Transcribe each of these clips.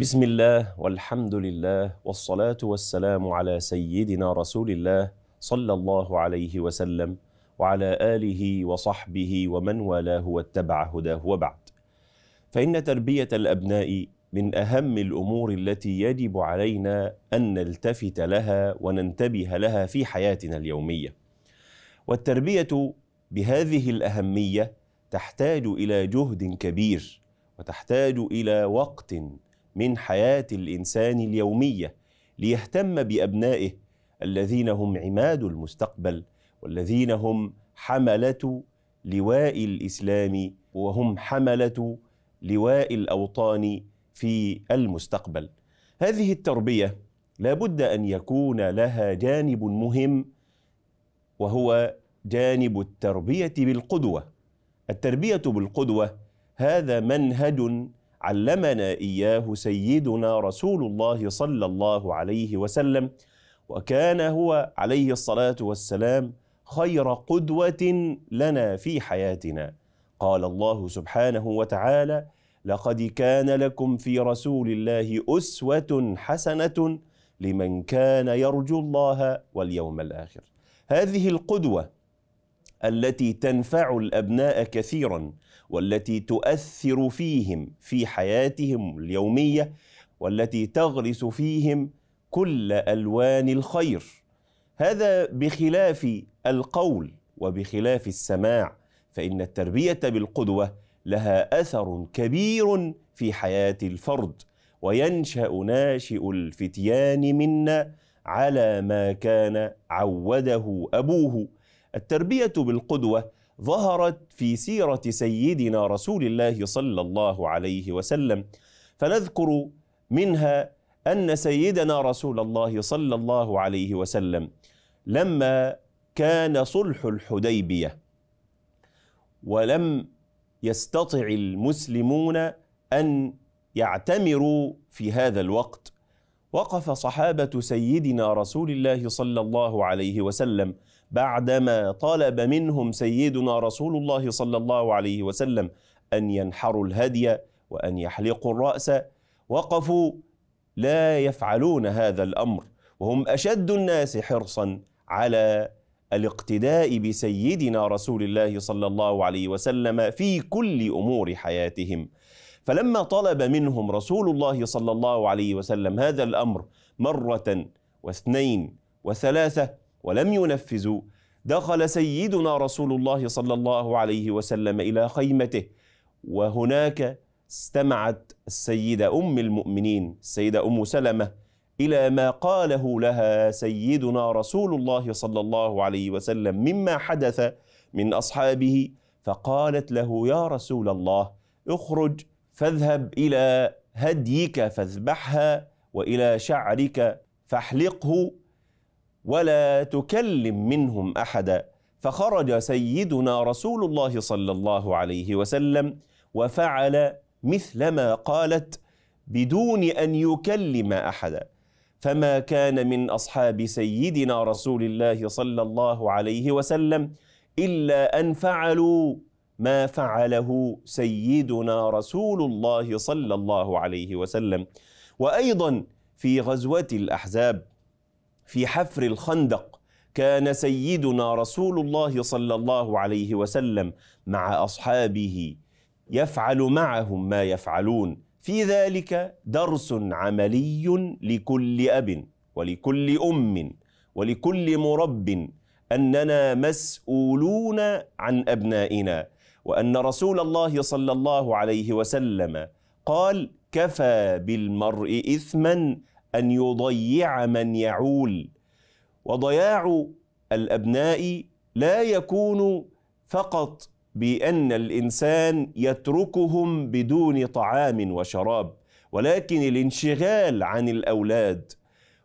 بسم الله والحمد لله والصلاه والسلام على سيدنا رسول الله صلى الله عليه وسلم وعلى اله وصحبه ومن والاه واتبع هداه وبعد فان تربيه الابناء من اهم الامور التي يجب علينا ان نلتفت لها وننتبه لها في حياتنا اليوميه والتربيه بهذه الاهميه تحتاج الى جهد كبير وتحتاج الى وقت من حياة الإنسان اليومية ليهتم بأبنائه الذين هم عماد المستقبل والذين هم حملة لواء الإسلام وهم حملة لواء الأوطان في المستقبل هذه التربية لابد أن يكون لها جانب مهم وهو جانب التربية بالقدوة التربية بالقدوة هذا منهج علمنا اياه سيدنا رسول الله صلى الله عليه وسلم وكان هو عليه الصلاه والسلام خير قدوه لنا في حياتنا قال الله سبحانه وتعالى لقد كان لكم في رسول الله اسوه حسنه لمن كان يرجو الله واليوم الاخر هذه القدوه التي تنفع الابناء كثيرا والتي تؤثر فيهم في حياتهم اليوميه والتي تغرس فيهم كل الوان الخير هذا بخلاف القول وبخلاف السماع فان التربيه بالقدوه لها اثر كبير في حياه الفرد وينشا ناشئ الفتيان منا على ما كان عوده ابوه التربيه بالقدوه ظهرت في سيره سيدنا رسول الله صلى الله عليه وسلم فنذكر منها ان سيدنا رسول الله صلى الله عليه وسلم لما كان صلح الحديبيه ولم يستطع المسلمون ان يعتمروا في هذا الوقت وقف صحابه سيدنا رسول الله صلى الله عليه وسلم بعدما طلب منهم سيدنا رسول الله صلى الله عليه وسلم أن ينحروا الهدي وأن يحلقوا الرأس وقفوا لا يفعلون هذا الأمر وهم أشد الناس حرصا على الاقتداء بسيدنا رسول الله صلى الله عليه وسلم في كل امور حياتهم فلما طلب منهم رسول الله صلى الله عليه وسلم هذا الامر مره واثنين وثلاثه ولم ينفذوا دخل سيدنا رسول الله صلى الله عليه وسلم الى خيمته وهناك استمعت السيده ام المؤمنين السيده ام سلمه الى ما قاله لها سيدنا رسول الله صلى الله عليه وسلم مما حدث من اصحابه فقالت له يا رسول الله اخرج فاذهب الى هديك فاذبحها والى شعرك فاحلقه ولا تكلم منهم احدا فخرج سيدنا رسول الله صلى الله عليه وسلم وفعل مثل ما قالت بدون ان يكلم احدا فما كان من اصحاب سيدنا رسول الله صلى الله عليه وسلم الا ان فعلوا ما فعله سيدنا رسول الله صلى الله عليه وسلم وايضا في غزوه الاحزاب في حفر الخندق كان سيدنا رسول الله صلى الله عليه وسلم مع اصحابه يفعل معهم ما يفعلون في ذلك درس عملي لكل اب ولكل ام ولكل مرب اننا مسؤولون عن ابنائنا وان رسول الله صلى الله عليه وسلم قال كفى بالمرء اثما ان يضيع من يعول وضياع الابناء لا يكون فقط بان الانسان يتركهم بدون طعام وشراب ولكن الانشغال عن الاولاد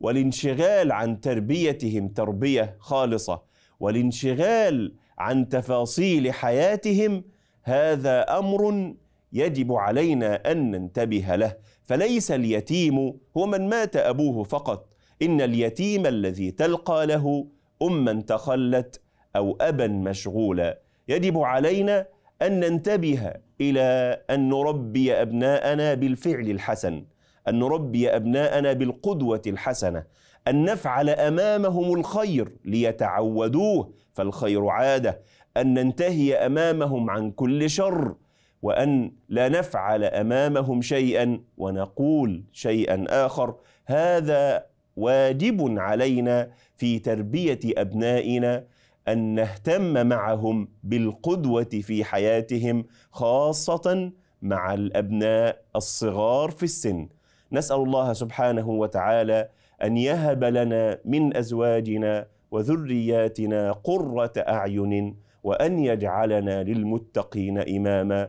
والانشغال عن تربيتهم تربيه خالصه والانشغال عن تفاصيل حياتهم هذا امر يجب علينا ان ننتبه له فليس اليتيم هو من مات ابوه فقط ان اليتيم الذي تلقى له اما تخلت او ابا مشغولا يجب علينا ان ننتبه الى ان نربي ابناءنا بالفعل الحسن ان نربي ابناءنا بالقدوه الحسنه ان نفعل امامهم الخير ليتعودوه فالخير عاده ان ننتهي امامهم عن كل شر وان لا نفعل امامهم شيئا ونقول شيئا اخر هذا واجب علينا في تربيه ابنائنا ان نهتم معهم بالقدوه في حياتهم خاصه مع الابناء الصغار في السن نسال الله سبحانه وتعالى ان يهب لنا من ازواجنا وذرياتنا قره اعين وان يجعلنا للمتقين اماما